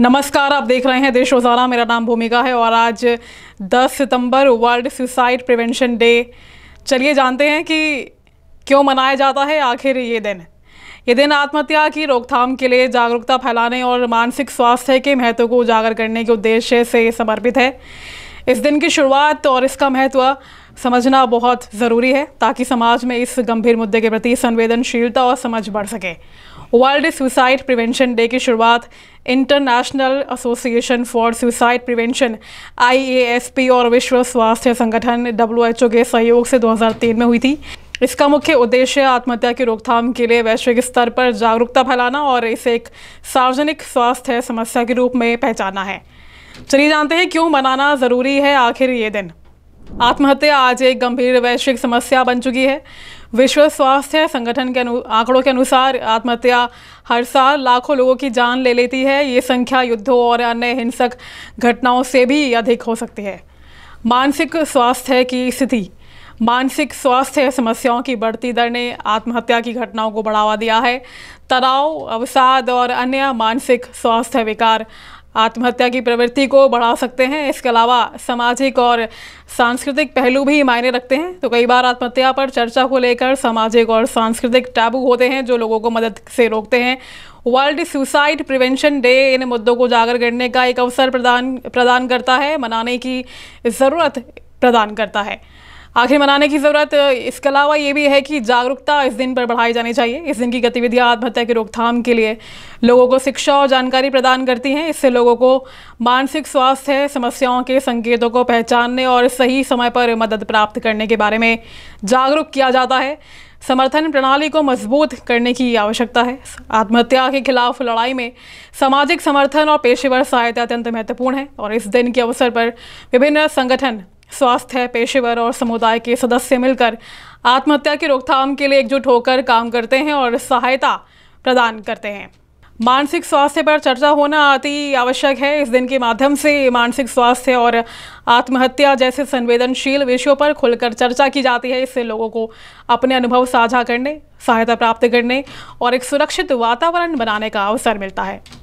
नमस्कार आप देख रहे हैं देश रोज़ाना मेरा नाम भूमिका है और आज 10 सितंबर वर्ल्ड सुसाइड प्रिवेंशन डे चलिए जानते हैं कि क्यों मनाया जाता है आखिर ये दिन ये दिन आत्महत्या की रोकथाम के लिए जागरूकता फैलाने और मानसिक स्वास्थ्य के महत्व को उजागर करने के उद्देश्य से समर्पित है इस दिन की शुरुआत और इसका महत्व समझना बहुत ज़रूरी है ताकि समाज में इस गंभीर मुद्दे के प्रति संवेदनशीलता और समझ बढ़ सके वर्ल्ड सुसाइड प्रिवेंशन डे की शुरुआत international association for suicide prevention IASP और विश्व स्वास्थ्य संगठन डब्ल्यूएचओ के सहयोग से 2003 में हुई थी इसका मुख्य उद्देश्य आत्महत्या की रोकथाम के लिए वैश्विक स्तर पर जागरूकता फैलाना और इसे एक सार्वजनिक स्वास्थ्य समस्या के रूप में पहचाना है चलिए जानते हैं क्यों मनाना ज़रूरी है आखिर ये दिन आत्महत्या आज एक गंभीर वैश्विक समस्या बन चुकी है विश्व स्वास्थ्य संगठन के आंकड़ों के अनुसार आत्महत्या हर साल लाखों लोगों की जान ले लेती है ये संख्या युद्धों और अन्य हिंसक घटनाओं से भी अधिक हो सकती है मानसिक स्वास्थ्य की स्थिति मानसिक स्वास्थ्य समस्याओं की बढ़ती दर ने आत्महत्या की घटनाओं को बढ़ावा दिया है तनाव अवसाद और अन्य मानसिक स्वास्थ्य विकार आत्महत्या की प्रवृत्ति को बढ़ा सकते हैं इसके अलावा सामाजिक और सांस्कृतिक पहलू भी मायने रखते हैं तो कई बार आत्महत्या पर चर्चा को लेकर सामाजिक और सांस्कृतिक टैबू होते हैं जो लोगों को मदद से रोकते हैं वर्ल्ड सुसाइड प्रिवेंशन डे इन मुद्दों को उजागर करने का एक अवसर प्रदान प्रदान करता है मनाने की ज़रूरत प्रदान करता है आखिर मनाने की ज़रूरत इसके अलावा ये भी है कि जागरूकता इस दिन पर बढ़ाई जानी चाहिए इस दिन की गतिविधियाँ आत्महत्या की रोकथाम के लिए लोगों को शिक्षा और जानकारी प्रदान करती हैं इससे लोगों को मानसिक स्वास्थ्य समस्याओं के संकेतों को पहचानने और सही समय पर मदद प्राप्त करने के बारे में जागरूक किया जाता है समर्थन प्रणाली को मजबूत करने की आवश्यकता है आत्महत्या के खिलाफ लड़ाई में सामाजिक समर्थन और पेशेवर सहायता अत्यंत महत्वपूर्ण है और इस दिन के अवसर पर विभिन्न संगठन स्वास्थ्य पेशेवर और समुदाय के सदस्य मिलकर आत्महत्या की रोकथाम के लिए एकजुट होकर काम करते हैं और सहायता प्रदान करते हैं मानसिक स्वास्थ्य पर चर्चा होना अति आवश्यक है इस दिन के माध्यम से मानसिक स्वास्थ्य और आत्महत्या जैसे संवेदनशील विषयों पर खुलकर चर्चा की जाती है इससे लोगों को अपने अनुभव साझा करने सहायता प्राप्त करने और एक सुरक्षित वातावरण बनाने का अवसर मिलता है